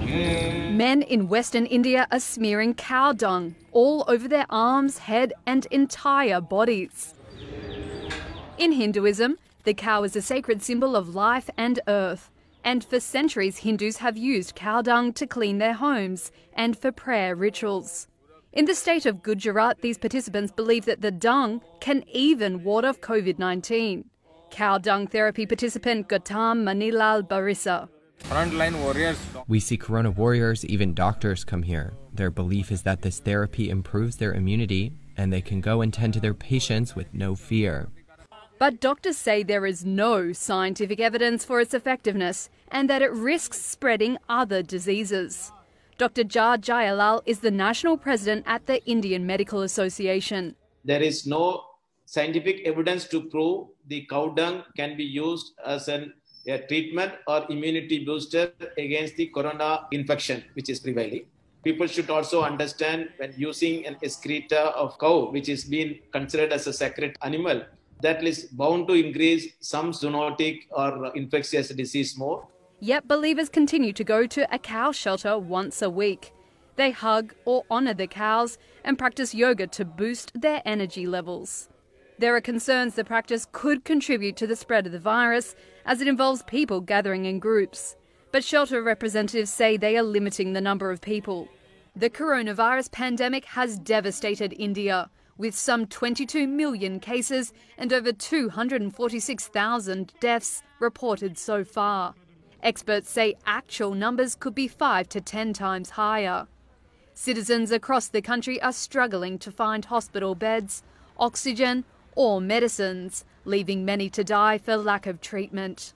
Men in Western India are smearing cow dung all over their arms, head, and entire bodies. In Hinduism, the cow is a sacred symbol of life and earth. And for centuries, Hindus have used cow dung to clean their homes and for prayer rituals. In the state of Gujarat, these participants believe that the dung can even ward off COVID 19. Cow dung therapy participant Gautam Manilal Barissa. Frontline warriors. We see corona warriors, even doctors come here. Their belief is that this therapy improves their immunity and they can go and tend to their patients with no fear. But doctors say there is no scientific evidence for its effectiveness and that it risks spreading other diseases. Dr. Jar Jayalal is the national president at the Indian Medical Association. There is no scientific evidence to prove the cow dung can be used as an a treatment or immunity booster against the corona infection, which is prevailing. People should also understand when using an excreta of cow, which is being considered as a sacred animal, that is bound to increase some zoonotic or infectious disease more. Yet believers continue to go to a cow shelter once a week. They hug or honour the cows and practice yoga to boost their energy levels. There are concerns the practice could contribute to the spread of the virus, as it involves people gathering in groups. But shelter representatives say they are limiting the number of people. The coronavirus pandemic has devastated India, with some 22 million cases and over 246,000 deaths reported so far. Experts say actual numbers could be 5 to 10 times higher. Citizens across the country are struggling to find hospital beds, oxygen, or medicines, leaving many to die for lack of treatment.